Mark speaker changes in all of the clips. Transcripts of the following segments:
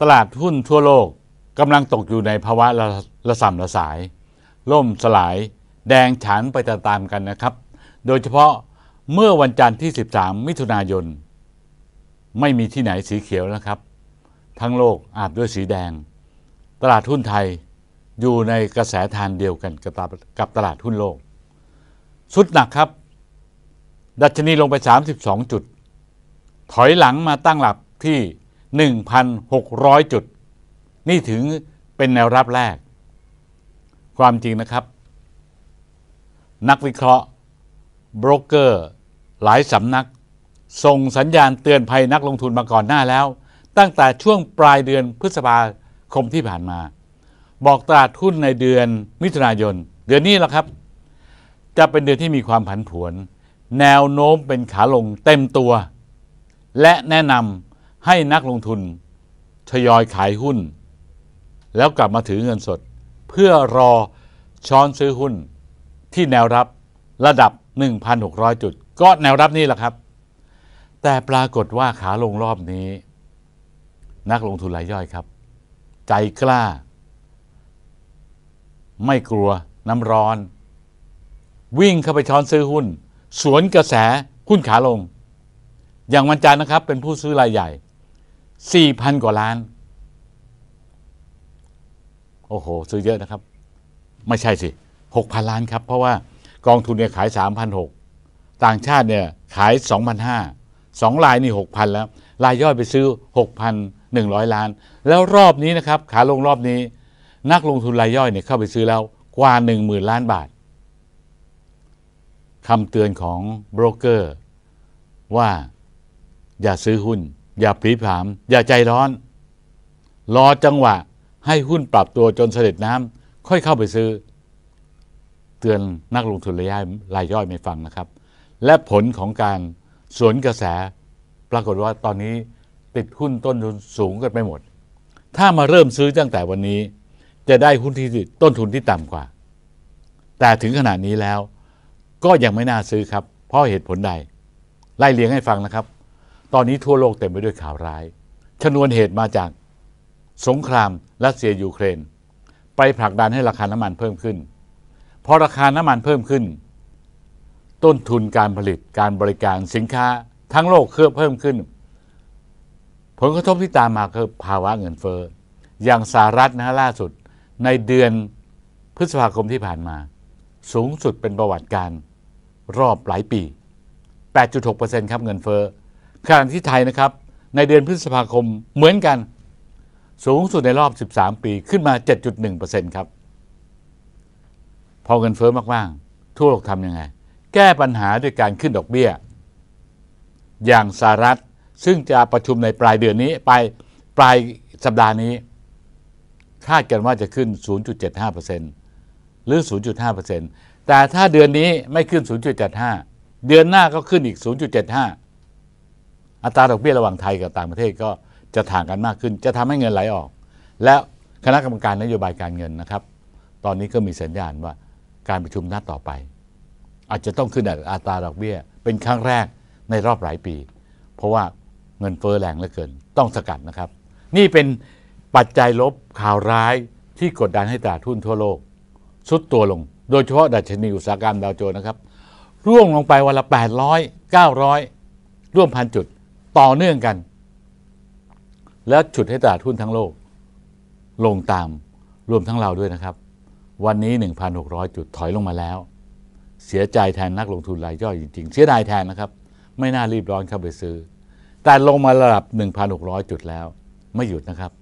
Speaker 1: ตลาดหุ้นทั่วโลกกำลังตกอยู่ในภาวะระระส่ำระสายล่มสลายแดงฉานไปตามๆกันนะครับ โดยเฉพาะเมื่อวันจันทร์ที่ 13 มิถุนายน ไม่มีที่ไหนสีเขียวนะครับ ทั้งโลกอาบด้วยสีแดง ตลาดหุ้นไทยอยู่ในกระแสทานเดียวกันกับตลาดหุ้นโลก สุดหนักครับ ดัชนีลงไป 32 จุด ถอยหลังมาตั้งหลักที่1,600 จุด นี่ถึงเป็นแนวรับแรก ความจริงนะครับ นักวิเคราะห์บรกเกอร์ หลายสำนัก ส่งสัญญาณเตือนภัยนักลงทุนมาก่อนหน้าแล้ว ตั้งแต่ช่วงปลายเดือนพฤษภาคมที่ผ่านมา บอกตลาดหุ้นในเดือนมิถุนายนเดือนนี้แหละครับ จะเป็นเดือนที่มีความผันผวนแนวโน้มเป็นขาลงเต็มตัว และแนะนำให้นักลงทุนทยอยขายหุ้น แล้วกลับมาถือเงินสด เพื่อรอช้อนซื้อหุ้นที่แนวรับระดับ 1,600 จุด ก็แนวรับนี่แหละครับ แต่ปรากฏว่าขาลงรอบนี้ นักลงทุนรายย่อยครับ ใจกล้า ไม่กลัวน้ำร้อน วิ่งเข้าไปช้อนซื้อหุ้น สวนกระแสหุ้นขาลง อย่างวันจันทร์นะครับ เป็นผู้ซื้อรายใหญ่สี่พันกว่าล้าน โอ้โหซื้อเยอะนะครับ ไม่ใช่สิหกพันล้านครับ เพราะว่ากองทุนเนี่ยขายสามพันหกต่างชาติเนี่ยขายสองพันห้าสองลายนี่หกพันแล้วลายย่อยไปซื้อหกพันหนึ่งร้อยล้าน แล้วรอบนี้นะครับขาลงรอบนี้ นักลงทุนรายย่อยเนี่ยเข้าไปซื้อแล้วกว่าหนึ่งหมื่นล้านบาทคำเตือนของโบรกเกอร์ว่าอย่าซื้อหุ้นอย่าผีผามอย่าใจร้อน รอจังหวะให้หุ้นปรับตัวจนเสด็จน้ำค่อยเข้าไปซื้อ เตือนนักลงทุนรายะรายย่อยไม่ฟังนะครับ และผลของการสวนกระแส ปรากฏว่าตอนนี้ติดหุ้นต้นทุนสูงกันไปหมด ถ้ามาเริ่มซื้อตั้งแต่วันนี้ จะได้หุ้นที่ต้นทุนที่ต่ำกว่า แต่ถึงขนาดนี้แล้วก็ยังไม่น่าซื้อครับ เพราะเหตุผลใด ไล่เลียงให้ฟังนะครับตอนนี้ทั่วโลกเต็มไปด้วยข่าวร้าย ชนวนเหตุมาจากสงครามรัสเซียยูเครน ไปผลักดันให้ราคาน้ำมันเพิ่มขึ้น พอราคาน้ำมันเพิ่มขึ้น ต้นทุนการผลิตการบริการสินค้าทั้งโลกเพิ่มเพิ่มขึ้น ผลกระทบที่ตามมาคือภาวะเงินเฟ้อ อย่างสหรัฐนะล่าสุดในเดือนพฤษภาคมที่ผ่านมา สูงสุดเป็นประวัติการรอบหลายปี 8.6%ครับเงินเฟ้อขณะที่ไทยนะครับ ในเดือนพฤษภาคมเหมือนกัน สูงสุดในรอบ 13 ปีขึ้นมา 7.1%ครับ พอเงินเฟ้อมาก ๆ ทั่วโลกทำยังไง แก้ปัญหาด้วยการขึ้นดอกเบี้ย อย่างสหรัฐซึ่งจะประชุมในปลายเดือนนี้ไปปลายสัปดาห์นี้ คาดกันว่าจะขึ้น 0.75%หรือ 0.5%แต่ถ้าเดือนนี้ไม่ขึ้น0.75เดือนหน้าก็ขึ้นอีก0.75อัตราดอกเบี้ยระหว่างไทยกับต่างประเทศก็จะถ่างกันมากขึ้นจะทำให้เงินไหลออก และคณะกรรมการนโยบายการเงินนะครับ ตอนนี้ก็มีสัญญาณว่าการประชุมนัดต่อไป อาจจะต้องขึ้นอัตราดอกเบี้ยเป็นครั้งแรกในรอบหลายปี เพราะว่าเงินเฟ้อแรงเหลือเกิน ต้องสกัดนะครับ นี่เป็นปัจจัยลบข่าวร้ายที่กดดันให้ตลาดทุนทั่วโลกสุดตัวลง โดยเฉพาะดัชนีอุตสาหกรรมดาวโจนส์นะครับร่วงลงไปวันละ 800 900 ร่วมพันจุดต่อเนื่องกัน แล้วฉุดให้ตลาดหุ้นทั้งโลก ลงตามรวมทั้งเราด้วยนะครับ วันนี้ 1,600 จุดถอยลงมาแล้ว เสียใจแทน นักลงทุนรายย่อยจริง ๆ เสียดายแทนนะครับ ไม่น่ารีบร้อนเข้าไปซื้อ แต่ลงมาระดับ 1,600 จุดแล้ว ไม่หยุดนะครับ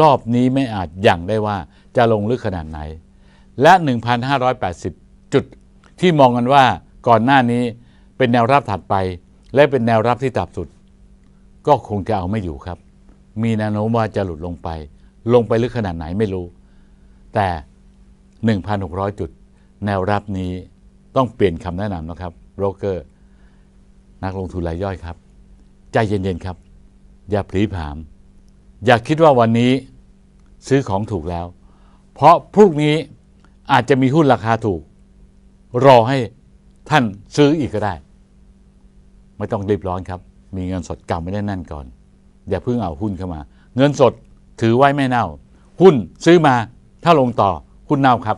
Speaker 1: รอบนี้ไม่อาจยั่งได้ว่าจะลงลึกขนาดไหน และ1,580จุดที่มองกันว่า ก่อนหน้านี้เป็นแนวรับถัดไปและเป็นแนวรับที่ต่ำสุดก็คงจะเอาไม่อยู่ครับ มีแนวโน้มว่าจะหลุดลงไป ลงไปลึกขนาดไหนไม่รู้ แต่ 1,600 จุด แนวรับนี้ต้องเปลี่ยนคำแนะนำนะครับโบรกเกอร์ นักลงทุนรายย่อยครับ ใจเย็นๆครับ อย่าผลีผาม อย่าคิดว่าวันนี้ซื้อของถูกแล้ว เพราะพรุ่งนี้อาจจะมีหุ้นราคาถูก รอให้ท่านซื้ออีกก็ได้ ไม่ต้องรีบร้อนครับมีเงินสดกำไม่ได้นั่นก่อน อย่าเพิ่งเอาหุ้นเข้ามา เงินสดถือไว้ไม่เน่า หุ้นซื้อมาถ้าลงต่อหุ้นเน่าครับ